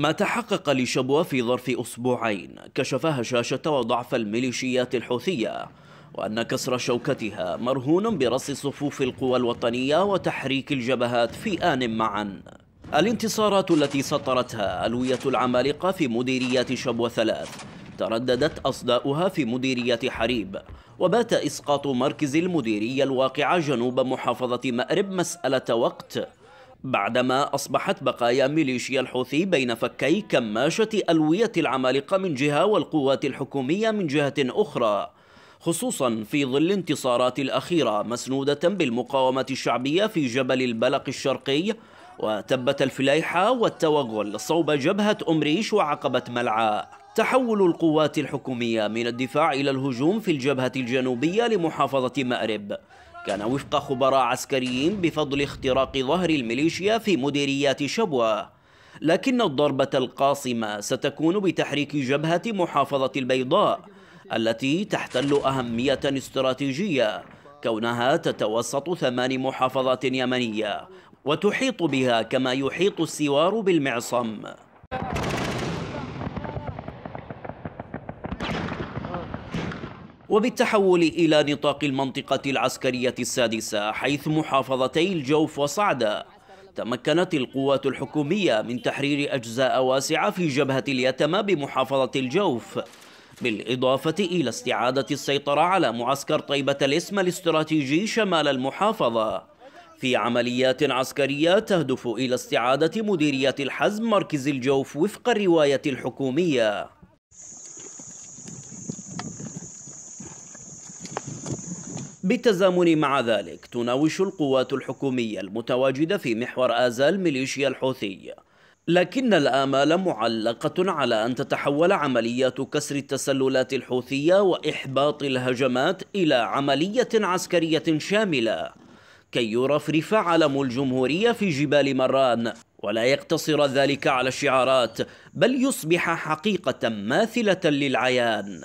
ما تحقق لشبوة في ظرف أسبوعين كشف هشاشة وضعف الميليشيات الحوثية وأن كسر شوكتها مرهون برص صفوف القوى الوطنية وتحريك الجبهات في آن معا الانتصارات التي سطرتها ألوية العمالقة في مديريات شبوة ثلاث ترددت أصداؤها في مديرية حريب وبات إسقاط مركز المديرية الواقعة جنوب محافظة مأرب مسألة وقت بعدما أصبحت بقايا ميليشيا الحوثي بين فكي كماشة ألوية العمالقة من جهة والقوات الحكومية من جهة أخرى خصوصا في ظل انتصارات الأخيرة مسنودة بالمقاومة الشعبية في جبل البلق الشرقي وتبت الفليحة والتوغل صوب جبهة أمريش وعقبة ملعاء تحول القوات الحكومية من الدفاع إلى الهجوم في الجبهة الجنوبية لمحافظة مأرب كان وفق خبراء عسكريين بفضل اختراق ظهر الميليشيا في مديريات شبوة لكن الضربة القاصمة ستكون بتحريك جبهة محافظة البيضاء التي تحتل أهمية استراتيجية كونها تتوسط ثمان محافظات يمنية وتحيط بها كما يحيط السوار بالمعصم وبالتحول إلى نطاق المنطقة العسكرية السادسة حيث محافظتي الجوف وصعدة تمكنت القوات الحكومية من تحرير أجزاء واسعة في جبهة اليتمى بمحافظة الجوف بالإضافة إلى استعادة السيطرة على معسكر طيبة الاسم الاستراتيجي شمال المحافظة في عمليات عسكرية تهدف إلى استعادة مديرية الحزم مركز الجوف وفق الرواية الحكومية بالتزامن مع ذلك تناوش القوات الحكومية المتواجدة في محور آزال ميليشيا الحوثي لكن الآمال معلقة على أن تتحول عمليات كسر التسللات الحوثية وإحباط الهجمات إلى عملية عسكرية شاملة كي يرفرف علم الجمهورية في جبال مران ولا يقتصر ذلك على الشعارات بل يصبح حقيقة ماثلة للعيان